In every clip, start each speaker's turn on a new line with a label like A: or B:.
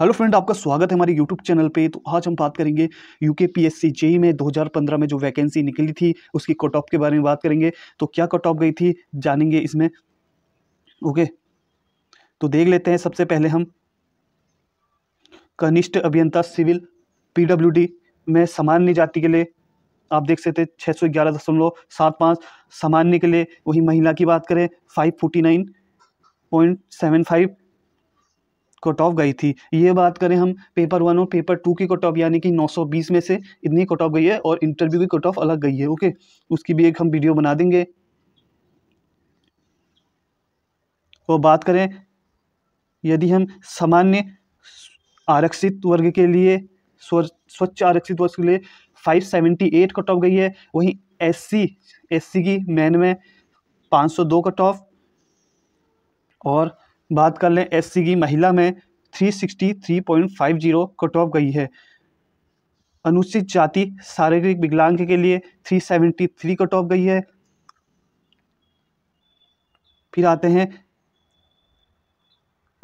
A: hello friend आपका स्वागत है हमारे यूट्यूब चैनल पे तो आज हम बात करेंगे यूके पीएससी जेई में 2015 में जो वैकेंसी निकली थी उसकी कट ऑफ के बारे में बात करेंगे तो क्या कट ऑफ गई थी जानेंगे इसमें ओके तो देख लेते हैं सबसे पहले हम कनिष्ठ अभियंता सिविल पीडब्ल्यूडी में सामान्य जाति के लिए आप देख सकते छः सौ ग्यारह दशमलव सात पाँच सामान्य के लिए वही महिला की बात करें five forty nine point seven five cut off गई थी ये बात करें हम पेपर वन और पेपर टू की कट ऑफ यानी कि 920 में से इतनी कट ऑफ गई है और इंटरव्यू की कट ऑफ अलग गई है ओके उसकी भी एक हम वीडियो बना देंगे और बात करें यदि हम सामान्य आरक्षित वर्ग के लिए स्वच्छ आरक्षित वर्ग के लिए 578 कट ऑफ गई है वहीं एससी एससी की मैन में 502 कट ऑफ और बात कर लें एस की महिला में 363.50 कट ऑफ गई है अनुसूचित जाति शारीरिक विकलांग के लिए 373 कट ऑफ गई है फिर आते हैं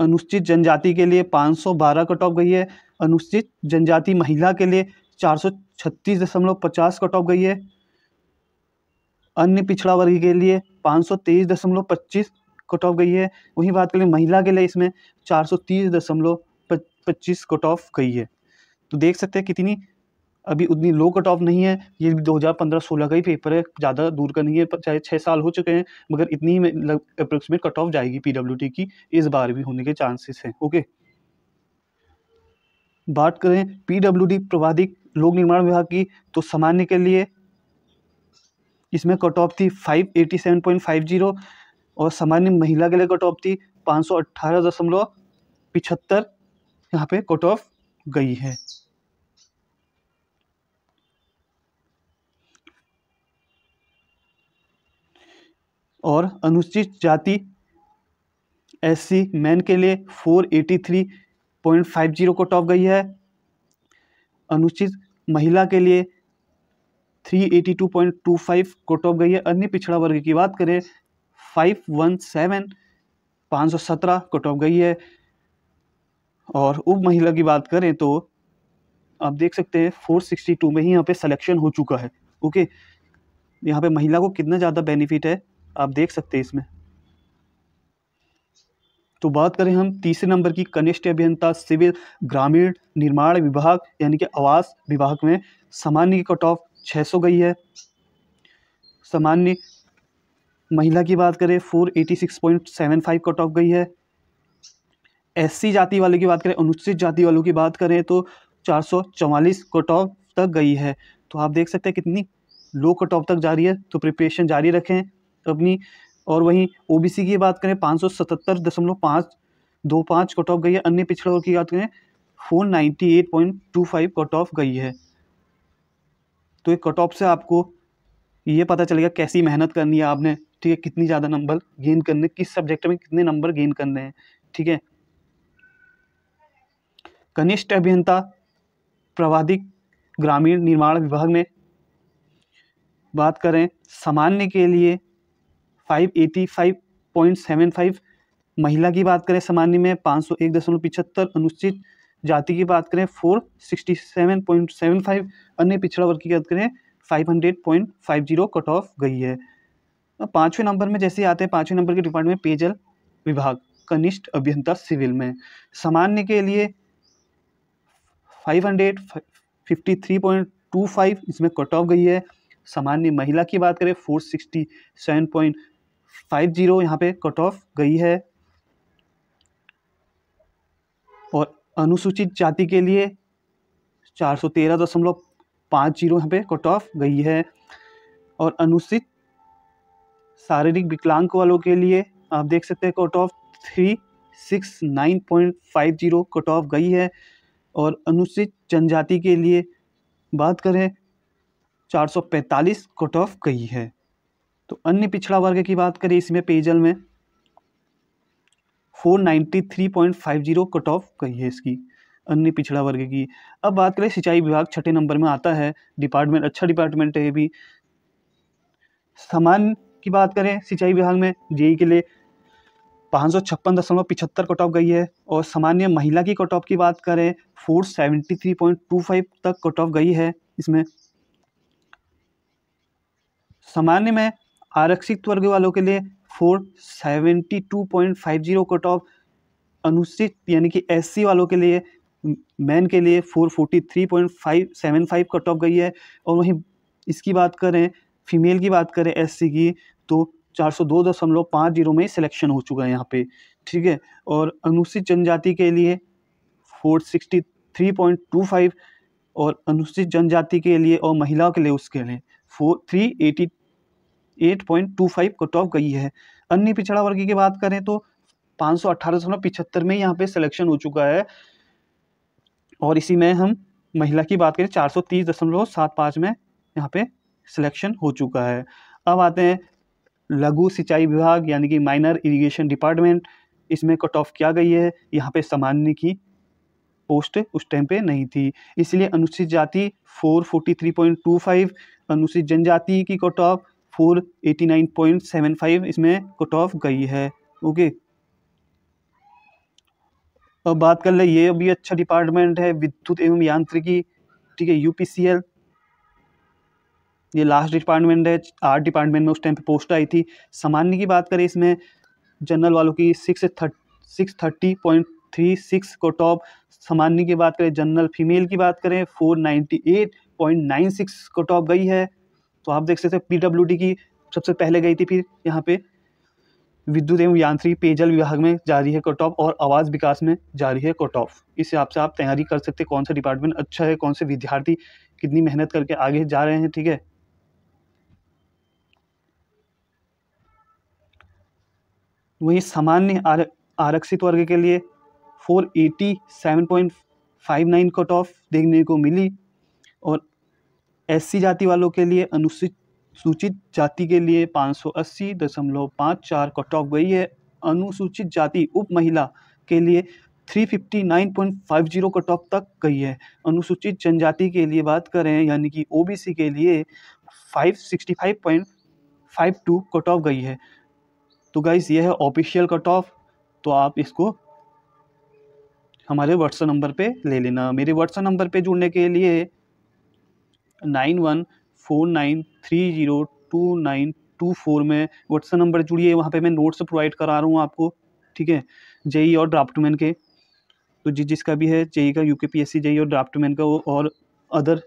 A: अनुसूचित जनजाति के लिए 512 कट ऑफ गई है अनुसूचित जनजाति महिला के लिए 436.50 कट ऑफ गई है अन्य पिछड़ा वर्ग के लिए पच्चीस कट ऑफ गई है वहीं बात करें महिला के लिए इसमें चार सौ तीस दशमलव पच्चीस कट ऑफ गई है तो देख सकते हैं कितनी अभी उतनी लो कट ऑफ नहीं है ये पंद्रह सोलह का ही पेपर है ज़्यादा दूर का नहीं है चाहे छः साल हो चुके हैं मगर इतनी ही अप्रोक्सीमेट कट ऑफ जाएगी टी की इस बार भी होने के चांसेस हैं ओके बात करें डी प्रवाधिक लोक निर्माण विभाग की तो सामान्य के लिए इसमें कट ऑफ थी five eighty seven point five zero और सामान्य महिला के लिए कट ऑफ थी पाँच सौ अट्ठारह दशमलव पिछहत्तर यहाँ पे कट ऑफ गई है और अनुसूचित जाति एससी मैन के लिए four eighty three point five zero को टॉप गई है अनुसूचित महिला के लिए three eighty two point two five को टॉप गई है अन्य पिछड़ा वर्ग की बात करें फाइव वन सेवन पाँच सौ सत्रह को टॉप गई है और उप महिला की बात करें तो आप देख सकते हैं फोर सिक्सटी टू में ही यहाँ पे सिलेक्शन हो चुका है ओके यहाँ पे महिला को कितना ज़्यादा बेनिफिट है आप देख सकते हैं इसमें तो बात करें हम तीसरे नंबर की कनिष्ठ अभियंता सिविल ग्रामीण निर्माण विभाग यानी कि आवास विभाग में सामान्य कट ऑफ सौ गई है सामान्य महिला की बात करें four eighty six point seven five cut off गई है एससी जाति वालों की बात करें अनुसूचित जाति वालों की बात करें तो चार सौ चवालीस कट ऑफ तक गई है तो आप देख सकते हैं कितनी लो कट ऑफ तक जा रही है तो प्रिपरेशन जारी रखें अपनी और वहीं ओबीसी की बात करें पाँच सौ सतहत्तर दशमलव पाँच दो पाँच कट ऑफ गई है अन्य पिछड़े वर्ग की बात करें four ninety eight point two five cut off गई है तो एक कट ऑफ से आपको ये पता चलेगा कैसी मेहनत करनी है आपने ठीक है कितनी ज़्यादा नंबर गेन करने किस सब्जेक्ट में कितने नंबर गेन करने हैं ठीक है कनिष्ठ अभियंता प्रवाधिक ग्रामीण निर्माण विभाग में बात करें सामान्य के लिए five eighty five point seven five महिला की बात करें सामान्य में पाँच सौ एक दशमलव पिछहत्तर अनुसूचित जाति की बात करें four sixty seven point seven five अन्य पिछड़ा वर्ग की बात करें five hundred point five zero cut off गई है पाँचवें नंबर में जैसे आते हैं पाँचवें नंबर के डिपार्टमेंट पेयजल विभाग कनिष्ठ अभियंता सिविल में सामान्य के लिए five hundred fifty three point two five इसमें कट ऑफ गई है सामान्य महिला की बात करें four sixty seven point five zero यहाँ पे कट ऑफ गई है और अनुसूचित जाति के लिए चार सौ तेरह दशमलव पाँच जीरो यहाँ पे कट ऑफ गई है और अनुसूचित शारीरिक विकलांग वालों के लिए आप देख सकते हैं cut off three six nine point five zero cut off गई है और अनुसूचित जनजाति के लिए बात करें चार सौ पैंतालीस कट ऑफ गई है तो अन्य पिछड़ा वर्ग की बात करें इसमें पेयजल में four ninety three point five zero cut off गई है इसकी अन्य पिछड़ा वर्ग की अब बात करें सिंचाई विभाग छठे नंबर में आता है डिपार्टमेंट अच्छा डिपार्टमेंट है भी सामान्य की बात करें सिंचाई विभाग में जेई के लिए पाँच सौ छप्पन दशमलव पिछहत्तर कट ऑफ गई है और सामान्य महिला की कट ऑफ की बात करें four seventy three point two five तक कट ऑफ गई है इसमें सामान्य में आरक्षित वर्ग वालों के लिए four seventy two point five zero cut off अनुसूचित यानी कि सी वालों के लिए मैन के लिए four forty three point five seven five cut off गई है और वहीं इसकी बात करें फीमेल की बात करें एससी की तो चार सौ दो दशमलव पाँच जीरो में सिलेक्शन हो चुका है यहाँ पे ठीक है और अनुसूचित जनजाति के लिए four sixty three point two five और अनुसूचित जनजाति के लिए और महिलाओं के लिए उसके लिए four three eighty eight point two five cut off गई है अन्य पिछड़ा वर्ग की बात करें तो पाँच सौ अट्ठारह दशमलव पिछहत्तर में यहाँ पे सिलेक्शन हो चुका है और इसी में हम महिला की बात करें चार सौ तीस दशमलव सात पाँच में यहाँ पे सिलेक्शन हो चुका है अब आते हैं लघु सिंचाई विभाग यानी कि माइनर इरिगेशन डिपार्टमेंट इसमें कट ऑफ किया गई है यहाँ पे सामान्य की पोस्ट उस टाइम पे नहीं थी इसलिए अनुसूचित जाति 443.25 अनुसूचित जनजाति की कट ऑफ 489.75 इसमें कट ऑफ गई है ओके अब बात कर ले ये भी अच्छा डिपार्टमेंट है विद्युत एवं यांत्रिकी ठीक है यूपीसीएल ये लास्ट डिपार्टमेंट है आर्ट डिपार्टमेंट में उस टाइम पे पोस्ट आई थी सामान्य की बात करें इसमें जनरल वालों की six six thirty point three six को टॉप सामान्य की बात करें जनरल फीमेल की बात करें four ninety eight point nine six को टॉप गई है तो आप देख सकते हैं पी की सबसे पहले गई थी फिर यहाँ पे विद्युत एवं यांत्रिक पेयजल विभाग में जारी है कट ऑफ और आवाज़ विकास में जारी है कट ऑफ इस हिसाब से आप तैयारी कर सकते हैं कौन सा डिपार्टमेंट अच्छा है कौन से विद्यार्थी कितनी मेहनत करके आगे जा रहे हैं ठीक है वहीं सामान्य आर, आरक्षित वर्ग के लिए four eighty seven point five nine cut off देखने को मिली और एससी जाति वालों के लिए अनुसूचित सूचित जाति के लिए पाँच सौ अस्सी दशमलव पाँच चार कट ऑफ गई है अनुसूचित जाति उप महिला के लिए three fifty nine point five zero cut off तक गई है अनुसूचित जनजाति के लिए बात करें यानी कि ओबीसी के लिए five sixty five point five two cut off गई है तो गाइज़ ये है ऑफिशियल कट ऑफ तो आप इसको हमारे व्हाट्सअप नंबर पे ले लेना मेरे व्हाट्सअप नंबर पे जुड़ने के लिए nine one four nine three zero two nine two four में व्हाट्सअप नंबर जुड़िए वहाँ पे मैं नोट्स प्रोवाइड करा रहा हूँ आपको ठीक है जेई e और ड्राफ्टमैन के तो जिस जिसका भी है जेई e का U K P S C JE और ड्राफ्टमैन का और अदर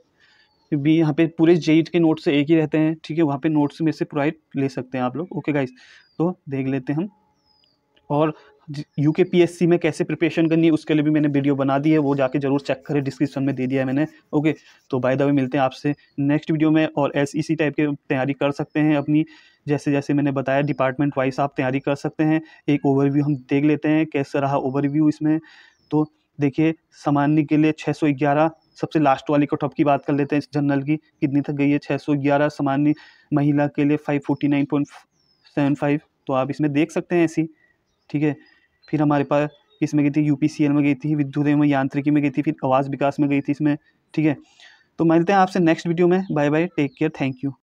A: भी यहाँ पे पूरे जेई e के नोट्स एक ही रहते हैं ठीक है वहाँ पे नोट्स में से प्रोवाइड ले सकते हैं आप लोग ओके गाइस तो देख लेते हैं हम और यू के पी एस सी में कैसे प्रिपरेशन करनी है उसके लिए भी मैंने वीडियो बना दी है वो जाके जरूर चेक करें डिस्क्रिप्शन में दे दिया है मैंने ओके तो बाय द वे मिलते हैं आपसे नेक्स्ट वीडियो में और एस इसी टाइप की तैयारी कर सकते हैं अपनी जैसे जैसे मैंने बताया डिपार्टमेंट वाइज आप तैयारी कर सकते हैं एक ओवरव्यू हम देख लेते हैं कैसा रहा ओवरव्यू इसमें तो देखिए सामान्य के लिए छः सबसे लास्ट वाली कटॉप की बात कर लेते हैं जनरल की कितनी तक गई है छः सामान्य महिला के लिए फाइव तो आप इसमें देख सकते हैं ऐसी ठीक है फिर हमारे पास इसमें गई थी यू में गई थी विद्युत एवं यांत्रिकी में गई थी फिर आवास विकास में गई थी इसमें ठीक है तो मिलते हैं आपसे नेक्स्ट वीडियो में bye bye take care thank you